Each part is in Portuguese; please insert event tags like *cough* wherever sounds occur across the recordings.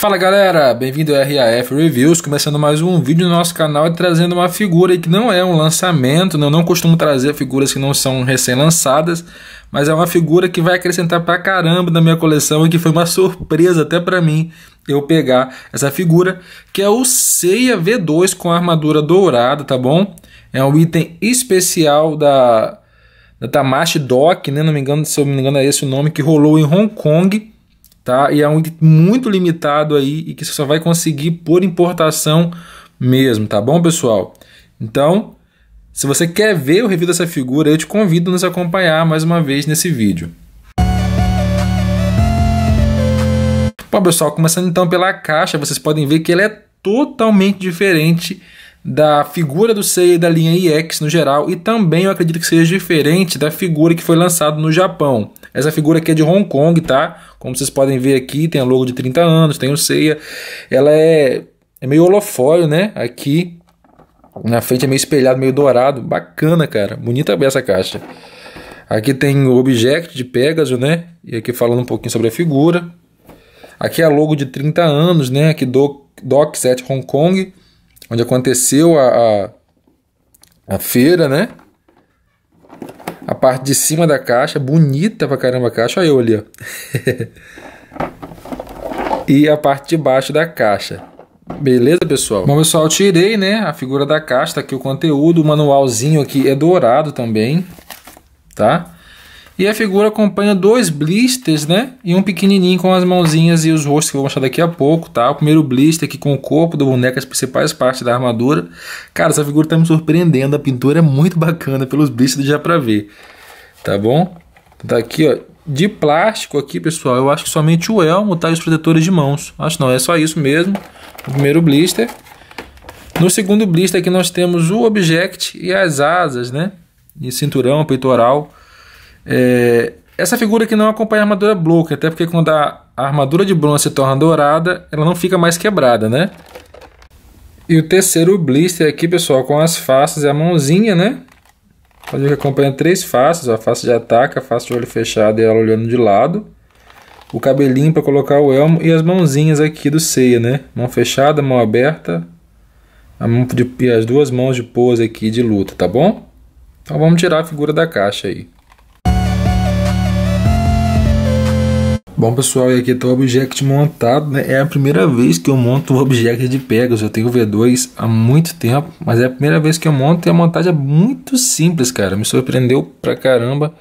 Fala galera, bem-vindo ao RAF Reviews, começando mais um vídeo no nosso canal e trazendo uma figura que não é um lançamento, né? eu não costumo trazer figuras que não são recém-lançadas, mas é uma figura que vai acrescentar pra caramba na minha coleção e que foi uma surpresa até pra mim eu pegar essa figura, que é o Seiya V2 com armadura dourada, tá bom? É um item especial da, da Tamashii Dock, né? Não me engano, se eu não me engano é esse o nome, que rolou em Hong Kong tá? E é um muito limitado aí e que você só vai conseguir por importação mesmo, tá bom, pessoal? Então, se você quer ver o review dessa figura, eu te convido a nos acompanhar mais uma vez nesse vídeo. Bom, pessoal, começando então pela caixa, vocês podem ver que ela é totalmente diferente da figura do Seiya da linha EX no geral e também eu acredito que seja diferente da figura que foi lançada no Japão. Essa figura aqui é de Hong Kong, tá? Como vocês podem ver aqui, tem a logo de 30 anos, tem o ceia. Ela é, é meio holofólio, né? Aqui na frente é meio espelhado, meio dourado. Bacana, cara. Bonita essa caixa. Aqui tem o Object de Pegasus, né? E aqui falando um pouquinho sobre a figura. Aqui é a logo de 30 anos, né? Aqui do Doc 7 Hong Kong, onde aconteceu a, a, a feira, né? A parte de cima da caixa, bonita pra caramba a caixa. Olha eu ali, ó. *laughs* e a parte de baixo da caixa. Beleza, pessoal? Bom, pessoal, tirei né, a figura da caixa, tá aqui o conteúdo, o manualzinho aqui é dourado também, tá? E a figura acompanha dois blisters, né? E um pequenininho com as mãozinhas e os rostos que eu vou mostrar daqui a pouco, tá? O primeiro blister aqui com o corpo do boneco, as principais partes da armadura. Cara, essa figura tá me surpreendendo. A pintura é muito bacana pelos blisters já pra ver. Tá bom? Tá aqui, ó. De plástico aqui, pessoal, eu acho que somente o elmo, tá? E os protetores de mãos. Acho não, é só isso mesmo. O primeiro blister. No segundo blister aqui nós temos o object e as asas, né? E cinturão, peitoral. É, essa figura aqui não acompanha a armadura bloco até porque quando a armadura de bronze se torna dourada, ela não fica mais quebrada, né? E o terceiro blister aqui, pessoal, com as faces e a mãozinha, né? Onde que acompanha três faces, a face de ataque, a face de olho fechado e ela olhando de lado. O cabelinho para colocar o elmo e as mãozinhas aqui do ceia, né? Mão fechada, mão aberta. A mão de, as duas mãos de pose aqui de luta, tá bom? Então vamos tirar a figura da caixa aí. Bom pessoal, e aqui está o Object montado, né? é a primeira vez que eu monto o *laughs* Object de Pegasus, eu tenho o V2 há muito tempo, mas é a primeira vez que eu monto e a montagem é muito simples, cara, me surpreendeu pra caramba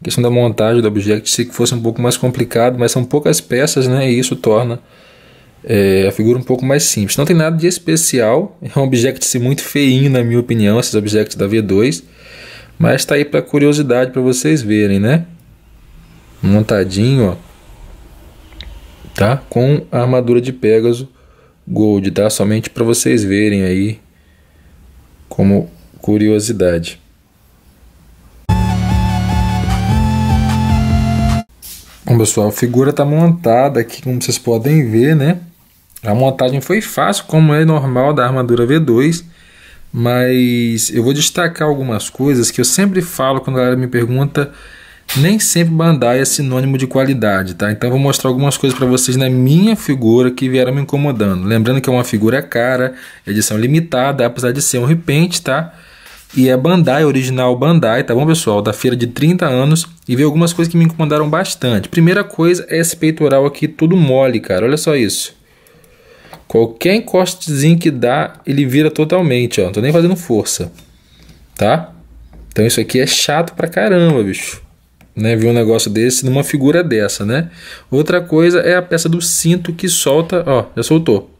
a questão da montagem do Object, se que fosse um pouco mais complicado, mas são poucas peças, né, e isso torna é, a figura um pouco mais simples. Não tem nada de especial, *laughs* é um Object assim, muito feinho na minha opinião, esses Objects da V2, mas está aí para curiosidade para vocês verem, né? Montadinho, ó tá? Com a armadura de Pegasus Gold, tá? Somente para vocês verem aí como curiosidade. Bom, pessoal, a figura está montada aqui, como vocês podem ver, né? A montagem foi fácil, como é normal da armadura V2, mas eu vou destacar algumas coisas que eu sempre falo quando a galera me pergunta nem sempre Bandai é sinônimo de qualidade, tá? Então vou mostrar algumas coisas para vocês na minha figura que vieram me incomodando. Lembrando que é uma figura cara, edição limitada, apesar de ser um repente, tá? E é Bandai, original Bandai, tá bom, pessoal? Da feira de 30 anos. E veio algumas coisas que me incomodaram bastante. Primeira coisa é esse peitoral aqui todo mole, cara. Olha só isso. Qualquer encostezinho que dá, ele vira totalmente, ó. Não tô nem fazendo força, tá? Então isso aqui é chato pra caramba, bicho né, ver um negócio desse numa figura dessa, né? Outra coisa é a peça do cinto que solta, ó, já soltou.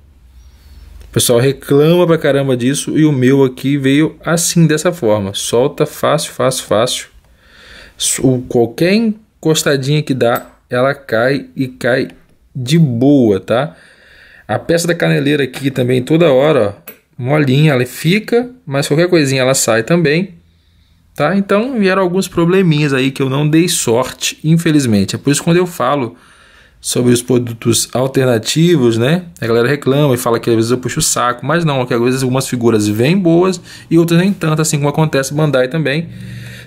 O pessoal reclama pra caramba disso e o meu aqui veio assim, dessa forma. Solta fácil, fácil, fácil. O, qualquer encostadinha que dá, ela cai e cai de boa, tá? A peça da caneleira aqui também, toda hora, ó, molinha, ela fica, mas qualquer coisinha ela sai também. Tá? Então vieram alguns probleminhas aí que eu não dei sorte, infelizmente. É por isso que quando eu falo sobre os produtos alternativos, né? A galera reclama e fala que às vezes eu puxo o saco, mas não, que às vezes algumas figuras vêm boas e outras nem tanto, assim como acontece Bandai também.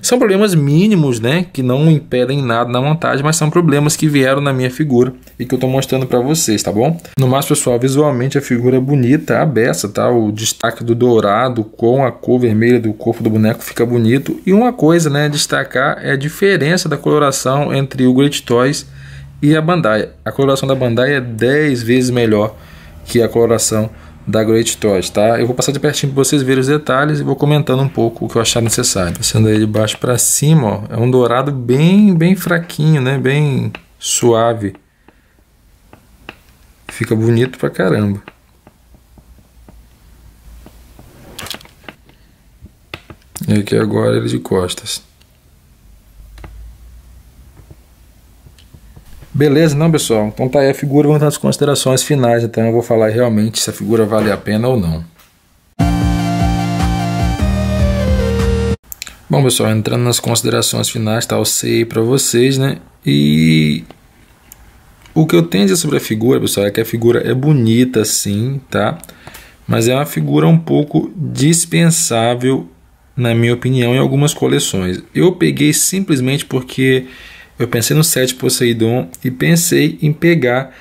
São problemas mínimos, né, que não impedem nada na montagem, mas são problemas que vieram na minha figura e que eu estou mostrando para vocês, tá bom? No mais, pessoal, visualmente a figura é bonita, a beça, tá? O destaque do dourado com a cor vermelha do corpo do boneco fica bonito. E uma coisa, né, destacar é a diferença da coloração entre o Great Toys e a Bandai. A coloração da Bandai é 10 vezes melhor que a coloração da Great Todd, tá? Eu vou passar de pertinho para vocês verem os detalhes e vou comentando um pouco o que eu achar necessário. Passando aí de baixo para cima, ó, é um dourado bem, bem fraquinho, né? Bem suave. Fica bonito pra caramba. E aqui agora ele de costas. Beleza, não, pessoal? Então tá aí a figura, vamos nas considerações finais, então eu vou falar realmente se a figura vale a pena ou não. Bom, pessoal, entrando nas considerações finais, tá o CI para vocês, né? E o que eu tenho a dizer sobre a figura, pessoal, é que a figura é bonita sim, tá? Mas é uma figura um pouco dispensável, na minha opinião, em algumas coleções. Eu peguei simplesmente porque eu pensei no 7 Poseidon e pensei em pegar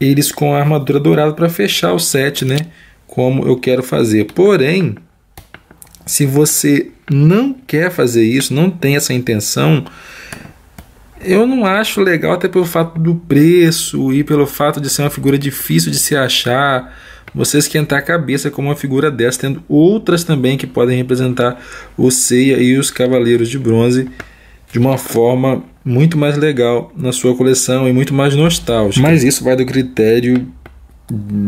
eles com a armadura dourada para fechar o 7, né? Como eu quero fazer. Porém, se você não quer fazer isso, não tem essa intenção, eu não acho legal até pelo fato do preço e pelo fato de ser uma figura difícil de se achar. Você esquentar a cabeça com uma figura dessa, tendo outras também que podem representar o Ceia e os Cavaleiros de Bronze de uma forma muito mais legal na sua coleção e muito mais nostálgico. Mas isso vai do critério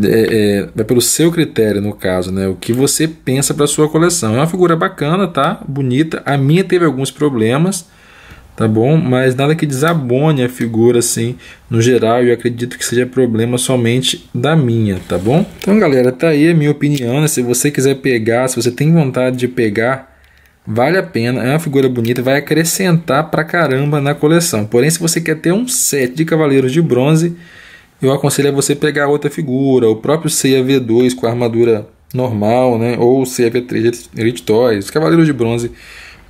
é, é, é, pelo seu critério no caso, né? O que você pensa para sua coleção. É uma figura bacana, tá? Bonita. A minha teve alguns problemas, tá bom? Mas nada que desabone a figura assim, no geral, eu acredito que seja problema somente da minha, tá bom? Então, galera, tá aí a minha opinião, né? Se você quiser pegar, se você tem vontade de pegar Vale a pena, é uma figura bonita, vai acrescentar pra caramba na coleção. Porém, se você quer ter um set de Cavaleiros de Bronze, eu aconselho a você pegar outra figura, o próprio Ceia V2 com a armadura normal, né? ou o Ceia V3 Elite Toys, Cavaleiros de Bronze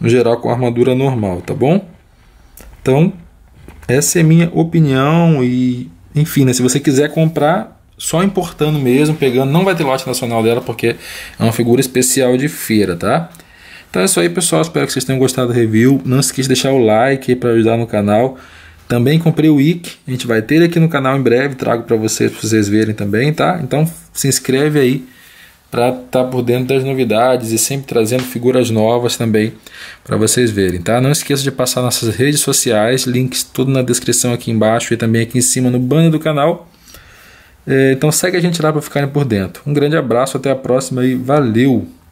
no geral com armadura normal, tá bom? Então, essa é minha opinião e, enfim, né, se você quiser comprar, só importando mesmo, pegando, não vai ter lote nacional dela porque é uma figura especial de feira, tá? Então é isso aí, pessoal. Espero que vocês tenham gostado da review. Não se esqueça de deixar o like para ajudar no canal. Também comprei o IC, a gente vai ter aqui no canal em breve, trago para vocês, para vocês verem também, tá? Então se inscreve aí para estar tá por dentro das novidades e sempre trazendo figuras novas também para vocês verem, tá? Não esqueça de passar nossas redes sociais, links tudo na descrição aqui embaixo e também aqui em cima no banner do canal. É, então segue a gente lá para ficarem por dentro. Um grande abraço, até a próxima e valeu!